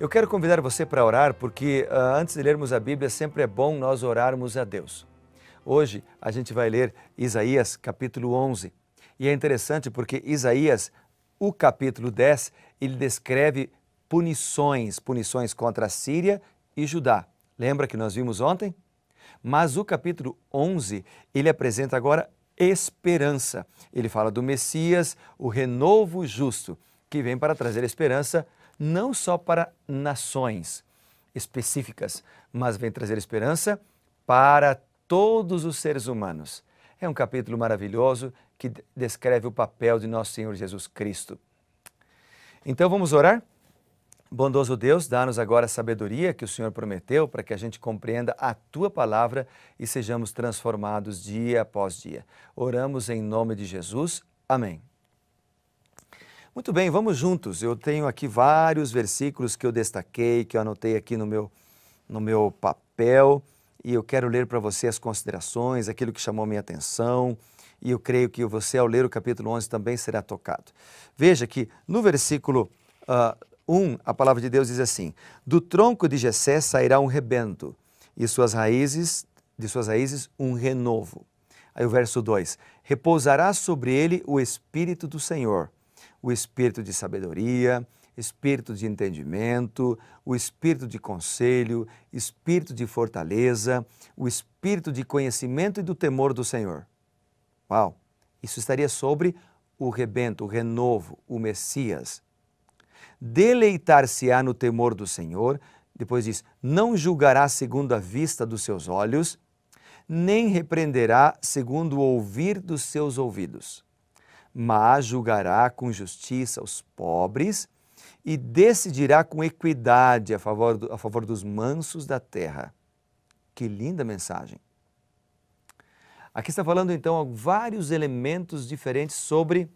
Eu quero convidar você para orar porque uh, antes de lermos a Bíblia sempre é bom nós orarmos a Deus. Hoje a gente vai ler Isaías capítulo 11 e é interessante porque Isaías, o capítulo 10, ele descreve punições, punições contra a Síria e Judá. Lembra que nós vimos ontem? Mas o capítulo 11, ele apresenta agora esperança. Ele fala do Messias, o renovo justo, que vem para trazer esperança não só para nações específicas, mas vem trazer esperança para todos os seres humanos. É um capítulo maravilhoso que descreve o papel de nosso Senhor Jesus Cristo. Então vamos orar? Bondoso Deus, dá-nos agora a sabedoria que o Senhor prometeu para que a gente compreenda a tua palavra e sejamos transformados dia após dia. Oramos em nome de Jesus. Amém. Muito bem, vamos juntos. Eu tenho aqui vários versículos que eu destaquei, que eu anotei aqui no meu, no meu papel, e eu quero ler para você as considerações, aquilo que chamou minha atenção, e eu creio que você, ao ler o capítulo 11, também será tocado. Veja que no versículo uh, ah, 1, a palavra de Deus diz assim: Do tronco de Jessé sairá um rebento, e suas raízes, de suas raízes um renovo. Aí o verso 2: Repousará sobre ele o espírito do Senhor o espírito de sabedoria, espírito de entendimento, o espírito de conselho, espírito de fortaleza, o espírito de conhecimento e do temor do Senhor. Uau! Isso estaria sobre o rebento, o renovo, o Messias. Deleitar-se-á no temor do Senhor, depois diz: não julgará segundo a vista dos seus olhos, nem repreenderá segundo o ouvir dos seus ouvidos mas julgará com justiça os pobres e decidirá com equidade a favor, do, a favor dos mansos da terra. Que linda mensagem! Aqui está falando então vários elementos diferentes sobre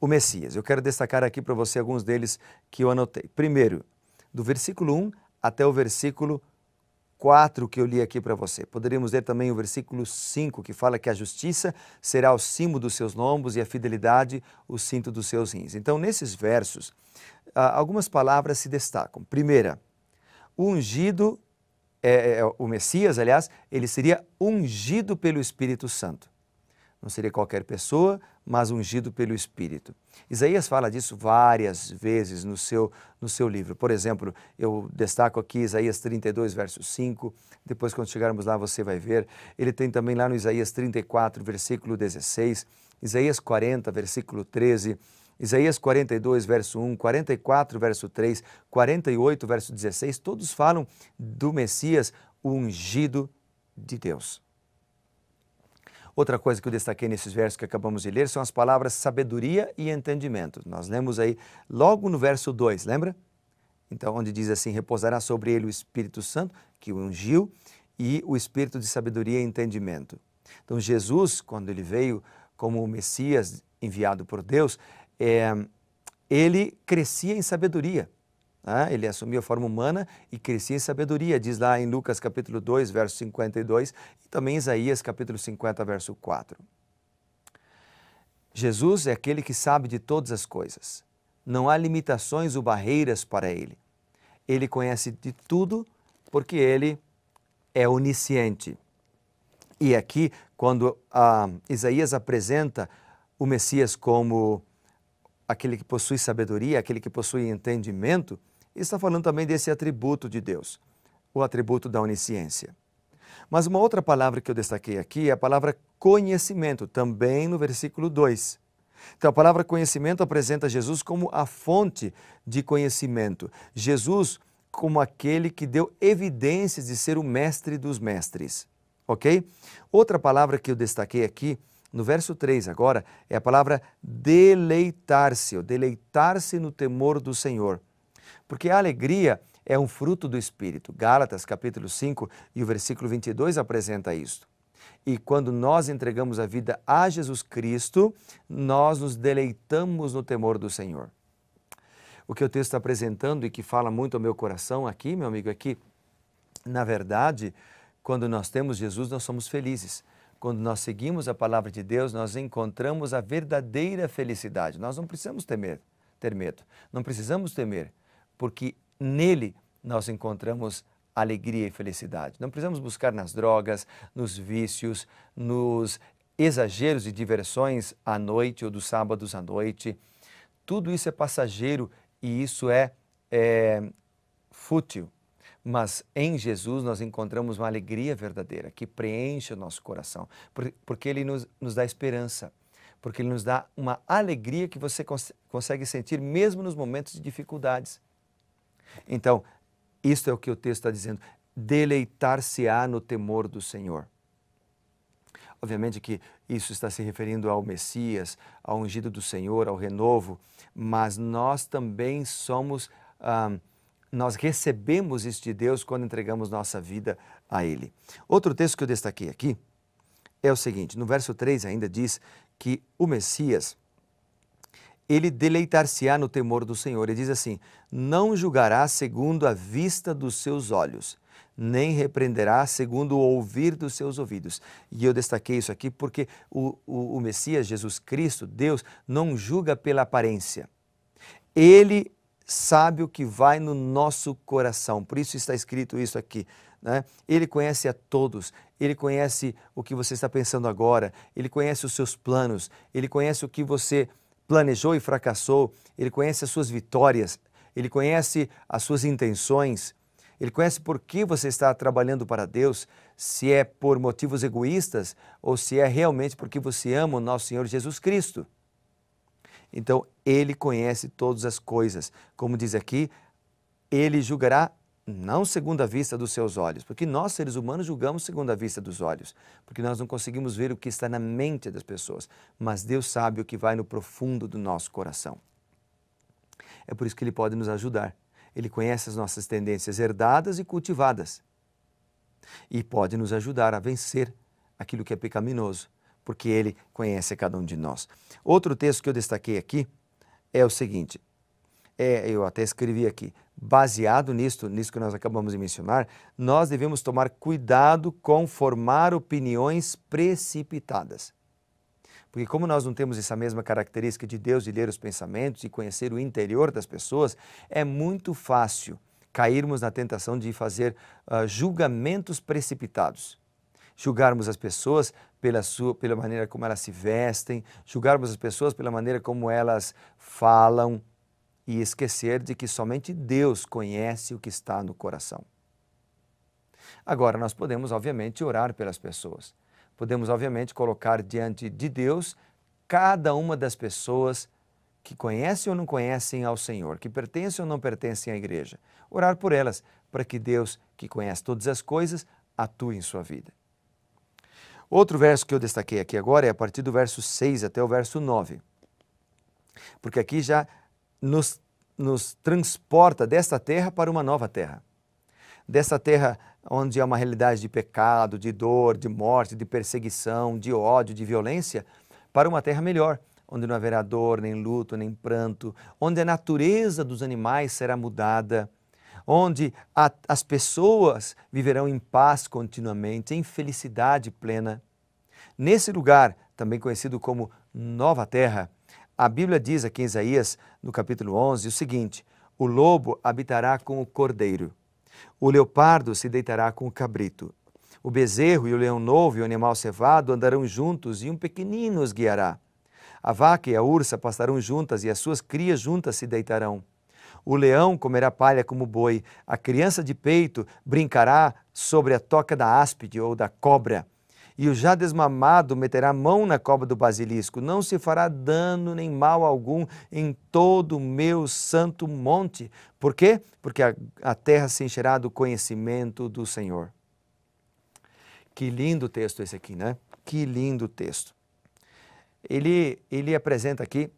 o Messias. Eu quero destacar aqui para você alguns deles que eu anotei. Primeiro, do versículo 1 até o versículo 4. 4 que eu li aqui para você. Poderíamos ler também o versículo 5, que fala que a justiça será o cimo dos seus lombos e a fidelidade o cinto dos seus rins. Então, nesses versos, algumas palavras se destacam. Primeira, o ungido, é, é, é, o Messias, aliás, ele seria ungido pelo Espírito Santo não seria qualquer pessoa, mas ungido pelo Espírito. Isaías fala disso várias vezes no seu, no seu livro. Por exemplo, eu destaco aqui Isaías 32, verso 5. Depois, quando chegarmos lá, você vai ver. Ele tem também lá no Isaías 34, versículo 16, Isaías 40, versículo 13. Isaías 42, verso 1, 44, verso 3, 48, verso 16, todos falam do Messias, o ungido de Deus. Outra coisa que eu destaquei nesses versos que acabamos de ler são as palavras sabedoria e entendimento. Nós lemos aí logo no verso 2, lembra? Então, onde diz assim: repousará sobre ele o Espírito Santo, que o ungiu, e o Espírito de sabedoria e entendimento. Então, Jesus, quando ele veio como o Messias enviado por Deus, é, ele crescia em sabedoria. Ah, ele assumiu a forma humana e crescia em sabedoria, diz lá em Lucas capítulo 2, verso 52, e também Isaías capítulo 50, verso 4. Jesus é aquele que sabe de todas as coisas. Não há limitações ou barreiras para ele. Ele conhece de tudo porque ele é onisciente. E aqui, quando ah, Isaías apresenta o Messias como aquele que possui sabedoria, aquele que possui entendimento, está falando também desse atributo de Deus, o atributo da onisciência. Mas uma outra palavra que eu destaquei aqui é a palavra conhecimento, também no versículo 2. Então, a palavra conhecimento apresenta Jesus como a fonte de conhecimento. Jesus como aquele que deu evidências de ser o mestre dos mestres. Ok? Outra palavra que eu destaquei aqui, no verso 3 agora, é a palavra deleitar-se, ou deleitar-se no temor do Senhor porque a alegria é um fruto do Espírito. Gálatas capítulo 5 e o versículo 22 apresenta isto. E quando nós entregamos a vida a Jesus Cristo, nós nos deleitamos no temor do Senhor. O que o texto está apresentando e que fala muito ao meu coração aqui, meu amigo, é que, na verdade, quando nós temos Jesus, nós somos felizes. Quando nós seguimos a palavra de Deus, nós encontramos a verdadeira felicidade. Nós não precisamos temer, ter medo. Não precisamos temer porque nele nós encontramos alegria e felicidade. Não precisamos buscar nas drogas, nos vícios, nos exageros e diversões à noite ou dos sábados à noite. Tudo isso é passageiro e isso é, é fútil. Mas em Jesus nós encontramos uma alegria verdadeira que preenche o nosso coração, porque Ele nos, nos dá esperança, porque Ele nos dá uma alegria que você cons consegue sentir mesmo nos momentos de dificuldades. Então, isto é o que o texto está dizendo: deleitar-se-á no temor do Senhor. Obviamente que isso está se referindo ao Messias, ao ungido do Senhor, ao renovo, mas nós também somos, ah, nós recebemos isso de Deus quando entregamos nossa vida a Ele. Outro texto que eu destaquei aqui é o seguinte: no verso 3 ainda diz que o Messias ele deleitar-se-á no temor do Senhor. E diz assim: Não julgará segundo a vista dos seus olhos, nem repreenderá segundo o ouvir dos seus ouvidos. E eu destaquei isso aqui porque o, o, o Messias, Jesus Cristo, Deus, não julga pela aparência. Ele sabe o que vai no nosso coração. Por isso está escrito isso aqui. Né? Ele conhece a todos, ele conhece o que você está pensando agora, ele conhece os seus planos, ele conhece o que você planejou e fracassou, ele conhece as suas vitórias, ele conhece as suas intenções, ele conhece por que você está trabalhando para Deus, se é por motivos egoístas ou se é realmente porque você ama o nosso Senhor Jesus Cristo. Então, ele conhece todas as coisas. Como diz aqui, ele julgará não segundo a vista dos seus olhos, porque nós, seres humanos, julgamos segundo a vista dos olhos, porque nós não conseguimos ver o que está na mente das pessoas, mas Deus sabe o que vai no profundo do nosso coração. É por isso que Ele pode nos ajudar. Ele conhece as nossas tendências herdadas e cultivadas e pode nos ajudar a vencer aquilo que é pecaminoso, porque Ele conhece cada um de nós. Outro texto que eu destaquei aqui é o seguinte: é, eu até escrevi aqui, baseado nisto, nisso que nós acabamos de mencionar, nós devemos tomar cuidado com formar opiniões precipitadas. Porque como nós não temos essa mesma característica de Deus de ler os pensamentos e conhecer o interior das pessoas, é muito fácil cairmos na tentação de fazer uh, julgamentos precipitados. Julgarmos as pessoas pela, sua, pela maneira como elas se vestem, julgarmos as pessoas pela maneira como elas falam, e esquecer de que somente Deus conhece o que está no coração. Agora, nós podemos, obviamente, orar pelas pessoas. Podemos, obviamente, colocar diante de Deus cada uma das pessoas que conhecem ou não conhecem ao Senhor, que pertencem ou não pertencem à igreja. Orar por elas, para que Deus, que conhece todas as coisas, atue em sua vida. Outro verso que eu destaquei aqui agora é a partir do verso 6 até o verso 9. Porque aqui já nos, nos transporta desta terra para uma nova terra. Dessa terra onde há uma realidade de pecado, de dor, de morte, de perseguição, de ódio, de violência, para uma terra melhor, onde não haverá dor, nem luto, nem pranto, onde a natureza dos animais será mudada, onde a, as pessoas viverão em paz continuamente, em felicidade plena. Nesse lugar, também conhecido como Nova Terra, a Bíblia diz aqui em Isaías, no capítulo 11, o seguinte: O lobo habitará com o cordeiro, o leopardo se deitará com o cabrito, o bezerro e o leão novo e o animal cevado andarão juntos e um pequenino os guiará. A vaca e a ursa pastarão juntas e as suas crias juntas se deitarão. O leão comerá palha como boi, a criança de peito brincará sobre a toca da áspide ou da cobra e o já desmamado meterá a mão na cobra do basilisco. Não se fará dano nem mal algum em todo o meu santo monte. Por quê? Porque a, a terra se encherá do conhecimento do Senhor. Que lindo texto esse aqui, né? Que lindo texto. Ele, ele apresenta aqui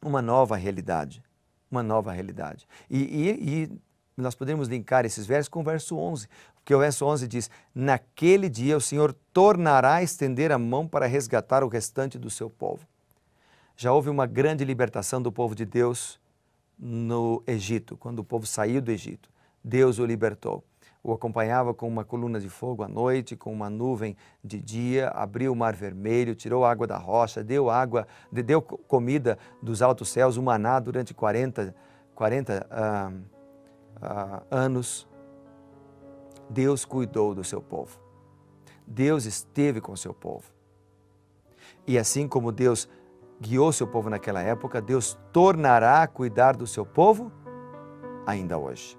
uma nova realidade. Uma nova realidade. E, e, e nós podemos linkar esses versos com o verso 11, porque o verso 11 diz: Naquele dia o Senhor tornará a estender a mão para resgatar o restante do seu povo. Já houve uma grande libertação do povo de Deus no Egito, quando o povo saiu do Egito. Deus o libertou o acompanhava com uma coluna de fogo à noite, com uma nuvem de dia, abriu o mar vermelho, tirou água da rocha, deu água, deu comida dos altos céus, o maná durante 40, 40 ah, anos, Deus cuidou do seu povo. Deus esteve com o seu povo. E assim como Deus guiou seu povo naquela época, Deus tornará a cuidar do seu povo ainda hoje.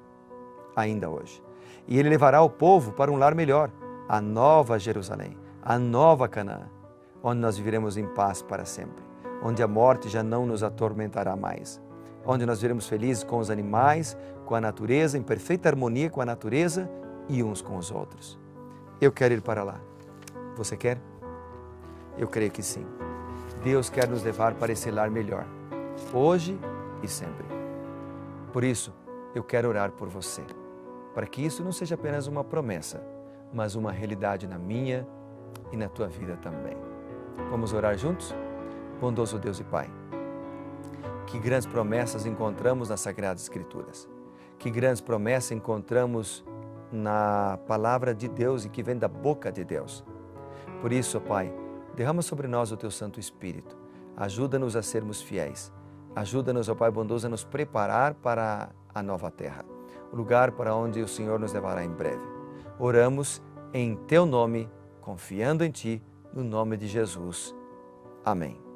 Ainda hoje. E ele levará o povo para um lar melhor, a nova Jerusalém, a nova Canaã, onde nós viveremos em paz para sempre, onde a morte já não nos atormentará mais onde nós viremos felizes com os animais, com a natureza, em perfeita harmonia com a natureza e uns com os outros. Eu quero ir para lá. Você quer? Eu creio que sim. Deus quer nos levar para esse lar melhor, hoje e sempre. Por isso, eu quero orar por você, para que isso não seja apenas uma promessa, mas uma realidade na minha e na tua vida também. Vamos orar juntos? Bondoso Deus e Pai que grandes promessas encontramos nas Sagradas Escrituras. Que grandes promessas encontramos na palavra de Deus e que vem da boca de Deus. Por isso, Pai, derrama sobre nós o teu Santo Espírito. Ajuda-nos a sermos fiéis. Ajuda-nos, ó Pai bondoso, a nos preparar para a nova terra, o lugar para onde o Senhor nos levará em breve. Oramos em teu nome, confiando em ti, no nome de Jesus. Amém.